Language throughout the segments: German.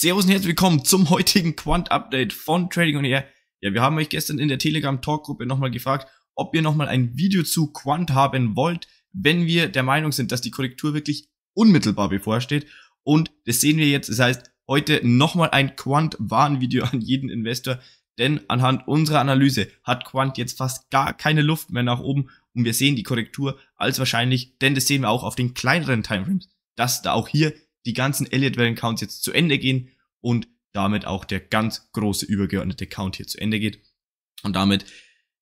Servus und herzlich willkommen zum heutigen Quant-Update von Trading on Air. Ja, wir haben euch gestern in der Telegram-Talk-Gruppe nochmal gefragt, ob ihr nochmal ein Video zu Quant haben wollt, wenn wir der Meinung sind, dass die Korrektur wirklich unmittelbar bevorsteht. Und das sehen wir jetzt. Das heißt, heute nochmal ein quant warnvideo an jeden Investor, denn anhand unserer Analyse hat Quant jetzt fast gar keine Luft mehr nach oben und wir sehen die Korrektur als wahrscheinlich, denn das sehen wir auch auf den kleineren Timeframes, dass da auch hier die ganzen Elliott-Wellen-Counts jetzt zu Ende gehen und damit auch der ganz große übergeordnete Count hier zu Ende geht. Und damit,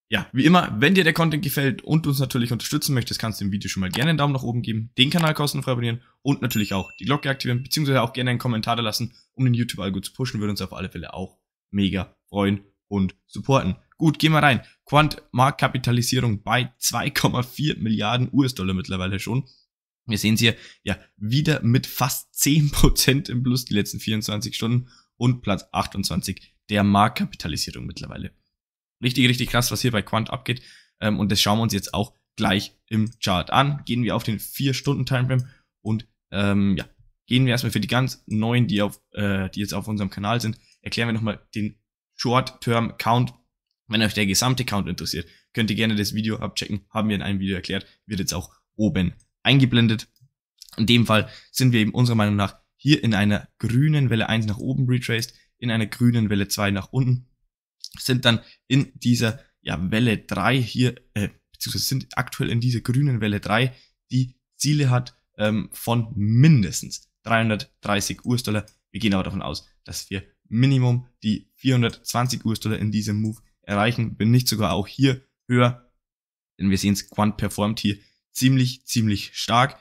ja, wie immer, wenn dir der Content gefällt und uns natürlich unterstützen möchtest, kannst du dem Video schon mal gerne einen Daumen nach oben geben, den Kanal kostenfrei abonnieren und natürlich auch die Glocke aktivieren, beziehungsweise auch gerne einen Kommentar da lassen, um den YouTube-Algo zu pushen, würde uns auf alle Fälle auch mega freuen und supporten. Gut, gehen wir rein. Quant Marktkapitalisierung bei 2,4 Milliarden US-Dollar mittlerweile schon. Wir sehen es hier ja wieder mit fast 10% im Plus die letzten 24 Stunden und Platz 28 der Marktkapitalisierung mittlerweile. Richtig, richtig krass, was hier bei Quant abgeht. Ähm, und das schauen wir uns jetzt auch gleich im Chart an. Gehen wir auf den 4-Stunden-Timeframe und ähm, ja, gehen wir erstmal für die ganz neuen, die, auf, äh, die jetzt auf unserem Kanal sind, erklären wir nochmal den Short-Term-Count. Wenn euch der gesamte Count interessiert, könnt ihr gerne das Video abchecken. Haben wir in einem Video erklärt, wird jetzt auch oben eingeblendet. In dem Fall sind wir eben unserer Meinung nach hier in einer grünen Welle 1 nach oben retraced, in einer grünen Welle 2 nach unten, sind dann in dieser ja, Welle 3 hier, äh, beziehungsweise sind aktuell in dieser grünen Welle 3, die Ziele hat ähm, von mindestens 330 US-Dollar. Wir gehen aber davon aus, dass wir Minimum die 420 US-Dollar in diesem Move erreichen, wenn nicht sogar auch hier höher, denn wir sehen es, Quant performt hier ziemlich, ziemlich stark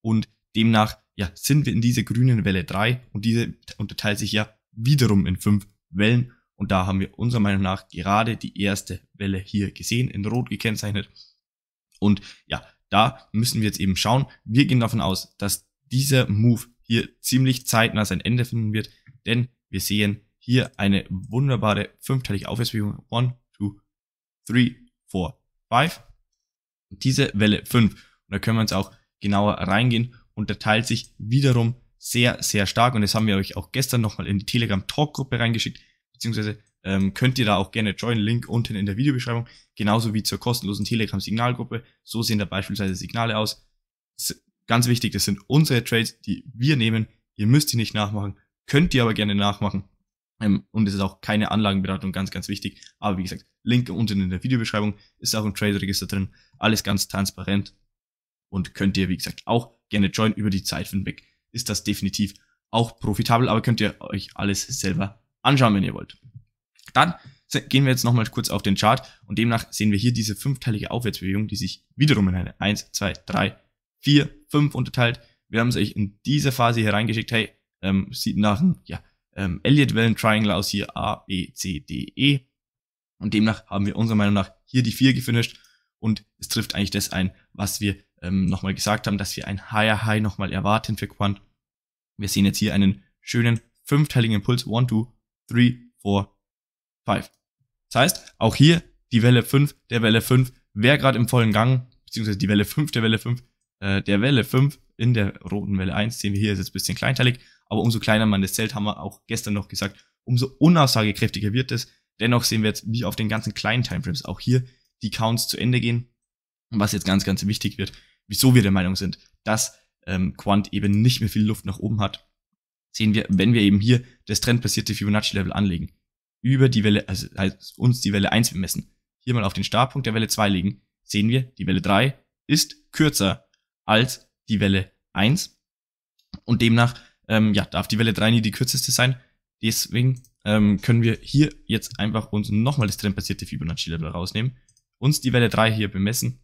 und demnach ja, sind wir in dieser grünen Welle 3 und diese unterteilt sich ja wiederum in fünf Wellen und da haben wir unserer Meinung nach gerade die erste Welle hier gesehen, in rot gekennzeichnet und ja, da müssen wir jetzt eben schauen. Wir gehen davon aus, dass dieser Move hier ziemlich zeitnah sein Ende finden wird, denn wir sehen hier eine wunderbare fünfteilige Aufwärtsbewegung. One, two, three, four, five diese Welle 5. Und da können wir uns auch genauer reingehen. Unterteilt sich wiederum sehr, sehr stark. Und das haben wir euch auch gestern nochmal in die Telegram-Talk-Gruppe reingeschickt. Beziehungsweise ähm, könnt ihr da auch gerne joinen. Link unten in der Videobeschreibung. Genauso wie zur kostenlosen Telegram-Signalgruppe. So sehen da beispielsweise Signale aus. Ganz wichtig, das sind unsere Trades, die wir nehmen. Ihr müsst die nicht nachmachen, könnt ihr aber gerne nachmachen. Ähm, und es ist auch keine Anlagenberatung, ganz, ganz wichtig. Aber wie gesagt, Link unten in der Videobeschreibung ist auch ein Trade-Register drin. Alles ganz transparent und könnt ihr, wie gesagt, auch gerne joinen. Über die Zeit hinweg ist das definitiv auch profitabel, aber könnt ihr euch alles selber anschauen, wenn ihr wollt. Dann gehen wir jetzt nochmal kurz auf den Chart und demnach sehen wir hier diese fünfteilige Aufwärtsbewegung, die sich wiederum in eine 1, 2, 3, 4, 5 unterteilt. Wir haben es euch in dieser Phase hier reingeschickt. Hey, ähm, sieht nach, einem ja, ähm, Elliott-Wellen-Triangle aus hier A, B, e, C, D, E. Und demnach haben wir unserer Meinung nach hier die 4 gefinisht. Und es trifft eigentlich das ein, was wir ähm, nochmal gesagt haben, dass wir ein Higher High nochmal erwarten für Quant. Wir sehen jetzt hier einen schönen fünfteiligen Impuls. 1, 2, 3, 4, 5. Das heißt, auch hier die Welle 5 der Welle 5 wäre gerade im vollen Gang, beziehungsweise die Welle 5 der Welle 5 äh, der Welle 5 in der roten Welle 1, sehen wir hier, ist jetzt ein bisschen kleinteilig, aber umso kleiner man das Zelt, haben wir auch gestern noch gesagt, umso unaussagekräftiger wird es. Dennoch sehen wir jetzt, wie auf den ganzen kleinen Timeframes auch hier die Counts zu Ende gehen. Was jetzt ganz, ganz wichtig wird, wieso wir der Meinung sind, dass ähm, Quant eben nicht mehr viel Luft nach oben hat, sehen wir, wenn wir eben hier das trendbasierte Fibonacci-Level anlegen, über die Welle, also halt uns die Welle 1 bemessen, hier mal auf den Startpunkt der Welle 2 legen, sehen wir, die Welle 3 ist kürzer als die Welle 1 und demnach ähm, ja, darf die Welle 3 nie die kürzeste sein. Deswegen ähm, können wir hier jetzt einfach uns nochmal das trendbasierte Fibonacci-Level rausnehmen, uns die Welle 3 hier bemessen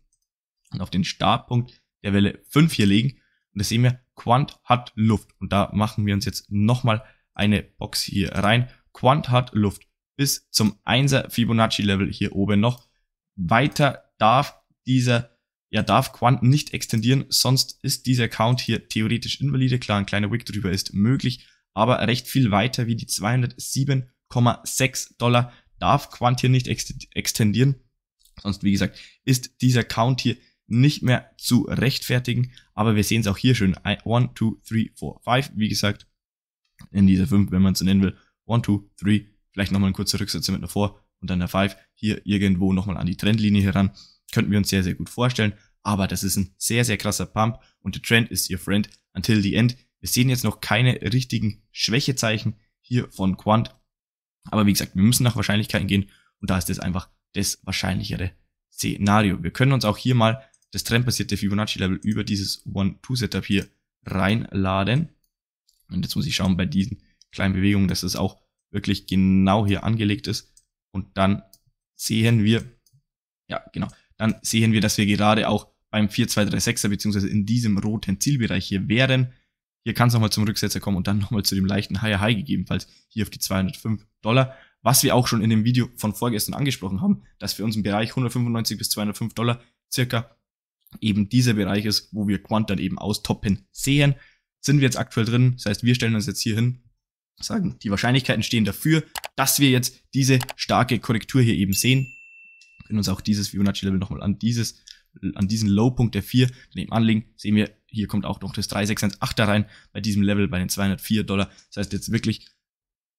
und auf den Startpunkt der Welle 5 hier legen. Und das sehen wir, Quant hat Luft. Und da machen wir uns jetzt nochmal eine Box hier rein. Quant hat Luft bis zum 1er Fibonacci-Level hier oben noch. Weiter darf dieser er darf Quanten nicht extendieren, sonst ist dieser Count hier theoretisch invalide. Klar, ein kleiner Wick drüber ist möglich, aber recht viel weiter wie die 207,6 Dollar darf Quant hier nicht extendieren. Sonst, wie gesagt, ist dieser Count hier nicht mehr zu rechtfertigen. Aber wir sehen es auch hier schön. 1, 2, 3, 4, 5. Wie gesagt, in dieser 5, wenn man es nennen will. 1, 2, 3. Vielleicht nochmal ein kurzer Rücksetzer mit einer 4 und dann der 5. Hier irgendwo nochmal an die Trendlinie heran. Könnten wir uns sehr, sehr gut vorstellen. Aber das ist ein sehr, sehr krasser Pump und der Trend ist your Friend until the end. Wir sehen jetzt noch keine richtigen Schwächezeichen hier von Quant. Aber wie gesagt, wir müssen nach Wahrscheinlichkeiten gehen und da ist das einfach das wahrscheinlichere Szenario. Wir können uns auch hier mal das trendbasierte Fibonacci-Level über dieses One-Two-Setup hier reinladen. Und jetzt muss ich schauen bei diesen kleinen Bewegungen, dass das auch wirklich genau hier angelegt ist. Und dann sehen wir, ja genau, dann sehen wir, dass wir gerade auch beim 4-2-3-6er beziehungsweise in diesem roten Zielbereich hier wären. Hier kann es nochmal zum Rücksetzer kommen und dann nochmal zu dem leichten Higher High gegebenenfalls hier auf die 205 Dollar. Was wir auch schon in dem Video von vorgestern angesprochen haben, dass für uns im Bereich 195 bis 205 Dollar circa eben dieser Bereich ist, wo wir Quant dann eben austoppen sehen. Sind wir jetzt aktuell drin, das heißt, wir stellen uns jetzt hier hin, sagen, die Wahrscheinlichkeiten stehen dafür, dass wir jetzt diese starke Korrektur hier eben sehen, können uns auch dieses Fibonacci-Level nochmal an dieses an diesen Lowpunkt der 4 daneben anlegen, sehen wir, hier kommt auch noch das 3618 rein, bei diesem Level bei den 204 Dollar. Das heißt jetzt wirklich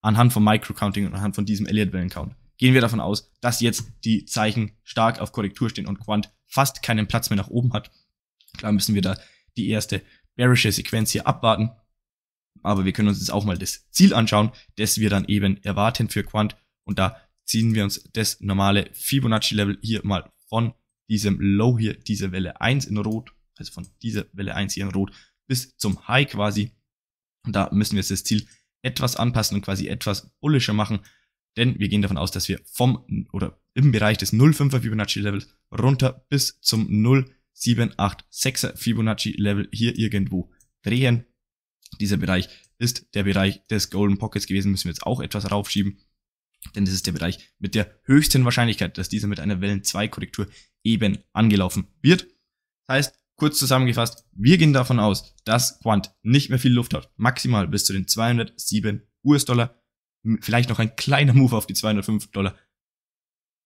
anhand von Microcounting und anhand von diesem Elliott Wellen Count gehen wir davon aus, dass jetzt die Zeichen stark auf Korrektur stehen und Quant fast keinen Platz mehr nach oben hat. Klar müssen wir da die erste bearische Sequenz hier abwarten, aber wir können uns jetzt auch mal das Ziel anschauen, das wir dann eben erwarten für Quant und da ziehen wir uns das normale Fibonacci-Level hier mal von diesem Low hier, diese Welle 1 in Rot, also von dieser Welle 1 hier in Rot bis zum High quasi. Und da müssen wir jetzt das Ziel etwas anpassen und quasi etwas bullischer machen, denn wir gehen davon aus, dass wir vom oder im Bereich des 0,5er Fibonacci Levels runter bis zum 0,786er Fibonacci Level hier irgendwo drehen. Dieser Bereich ist der Bereich des Golden Pockets gewesen, müssen wir jetzt auch etwas raufschieben. Denn das ist der Bereich mit der höchsten Wahrscheinlichkeit, dass dieser mit einer Wellen-2-Korrektur eben angelaufen wird. Das heißt, kurz zusammengefasst, wir gehen davon aus, dass Quant nicht mehr viel Luft hat, maximal bis zu den 207 US-Dollar, vielleicht noch ein kleiner Move auf die 205 Dollar,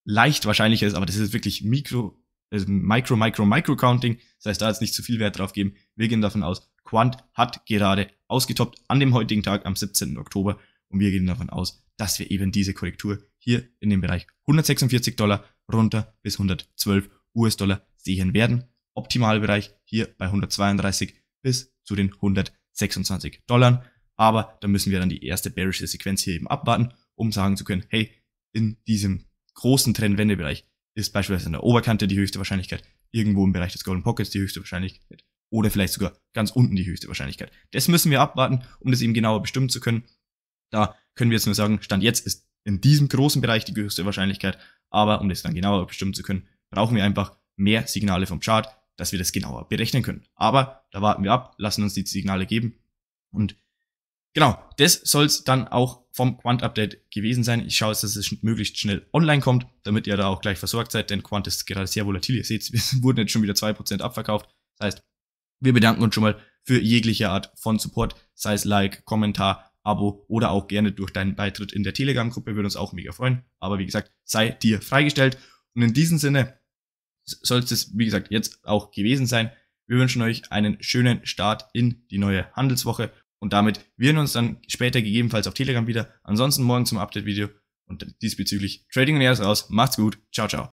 leicht wahrscheinlicher ist, aber das ist wirklich Mikro, also Micro, Micro, Micro Counting. Das heißt, da jetzt nicht zu viel Wert drauf geben. Wir gehen davon aus, Quant hat gerade ausgetoppt an dem heutigen Tag am 17. Oktober und wir gehen davon aus, dass wir eben diese Korrektur hier in dem Bereich 146 Dollar runter bis 112 US-Dollar sehen werden. Optimalbereich hier bei 132 bis zu den 126 Dollar. Aber da müssen wir dann die erste bearische Sequenz hier eben abwarten, um sagen zu können, hey, in diesem großen Trendwendebereich ist beispielsweise an der Oberkante die höchste Wahrscheinlichkeit, irgendwo im Bereich des Golden Pockets die höchste Wahrscheinlichkeit oder vielleicht sogar ganz unten die höchste Wahrscheinlichkeit. Das müssen wir abwarten, um das eben genauer bestimmen zu können. Da können wir jetzt nur sagen, Stand jetzt ist in diesem großen Bereich die höchste Wahrscheinlichkeit. Aber um das dann genauer bestimmen zu können, brauchen wir einfach mehr Signale vom Chart, dass wir das genauer berechnen können. Aber da warten wir ab, lassen uns die Signale geben. Und genau, das soll es dann auch vom Quant-Update gewesen sein. Ich schaue jetzt, dass es möglichst schnell online kommt, damit ihr da auch gleich versorgt seid, denn Quant ist gerade sehr volatil. Ihr seht, wir wurden jetzt schon wieder zwei Prozent abverkauft. Das heißt, wir bedanken uns schon mal für jegliche Art von Support, sei es Like, Kommentar, Abo oder auch gerne durch deinen Beitritt in der Telegram-Gruppe, würde uns auch mega freuen. Aber wie gesagt, sei dir freigestellt. Und in diesem Sinne soll es, wie gesagt, jetzt auch gewesen sein. Wir wünschen euch einen schönen Start in die neue Handelswoche und damit wir hören uns dann später gegebenenfalls auf Telegram wieder. Ansonsten morgen zum Update-Video und diesbezüglich Trading und raus. Macht's gut. Ciao, ciao.